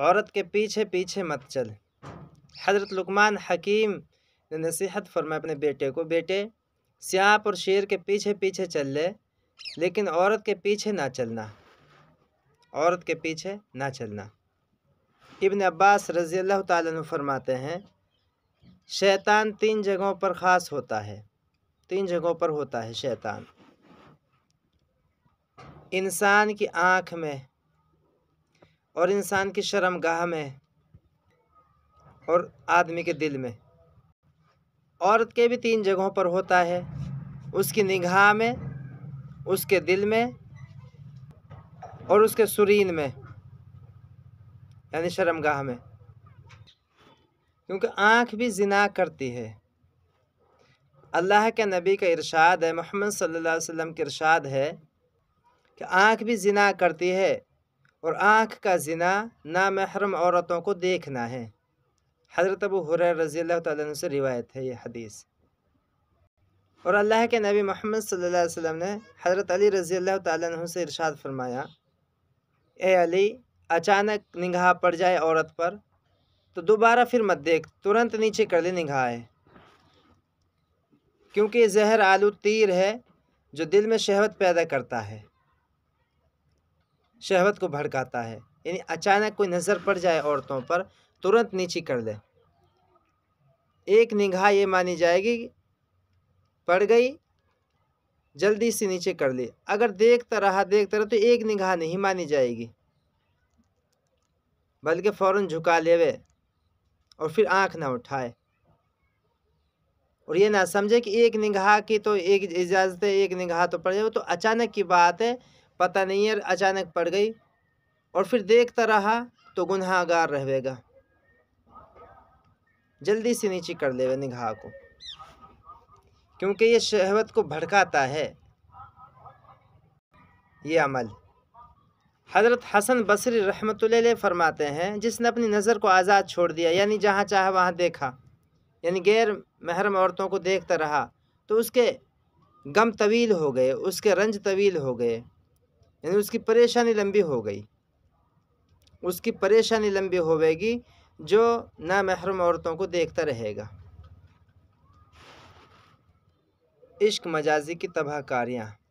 औरत के पीछे पीछे मत चल हज़रत लुकमान हकीम ने नसीहत फरमाए अपने बेटे को बेटे सियाप और शेर के पीछे पीछे चल ले लेकिन औरत के पीछे ना चलना औरत के पीछे ना चलना इबन अब्बास रज़ी अल्लाह तु फरमाते हैं शैतान तीन जगहों पर ख़ास होता है तीन जगहों पर होता है शैतान इंसान की आँख में और इंसान की शर्मगाह में और आदमी के दिल में औरत के भी तीन जगहों पर होता है उसकी निगाह में उसके दिल में और उसके सुरीन में यानी शर्मगाह में क्योंकि आँख भी जिना करती है अल्लाह के नबी का इरशाद है मोहम्मद सल्लल्लाहु अलैहि वसल्लम का इरशाद है कि आँख भी जिना करती है और आँख का ज़िना नामहरम औरतों को देखना है हज़रत अबू हुर रज़ी से रिवायत है यह हदीस और अल्लाह के नबी मोहम्मद सल्लल्लाहु अलैहि वसल्लम ने हज़रत अली रज़ी तु से इरशाद फरमाया ए अली अचानक निगाह पड़ जाए औरत पर तो दोबारा फिर मत देख तुरंत नीचे कर ले आए क्योंकि जहर आलू तीर है जो दिल में शहवत पैदा करता है शहवत को भड़काता है यानी अचानक कोई नज़र पड़ जाए औरतों पर तुरंत नीची कर दे एक निगाह ये मानी जाएगी पड़ गई जल्दी से नीचे कर ले अगर देखता रहा देखता रहा तो एक निगाह नहीं मानी जाएगी बल्कि फ़ौर झुका लेवे और फिर आंख ना उठाए और ये ना समझे कि एक निगाह की तो एक इजाज़त है एक निगाह तो पड़ जाए तो अचानक की बात है पता नहीं है अचानक पड़ गई और फिर देखता रहा तो गुनहगार रहेगा जल्दी से नीचे कर लेगा निगाह को क्योंकि ये शहवत को भड़काता है ये अमल हज़रत हसन बसरी रहमत फरमाते हैं जिसने अपनी नज़र को आज़ाद छोड़ दिया यानी जहाँ चाहे वहाँ देखा यानी गैर महरम औरतों को देखता रहा तो उसके गम तवील हो गए उसके रंज तवील हो गए यानी उसकी परेशानी लंबी हो गई उसकी परेशानी लंबी गएगी जो ना महरम औरतों को देखता रहेगा इश्क मजाजी की तबाहकारियाँ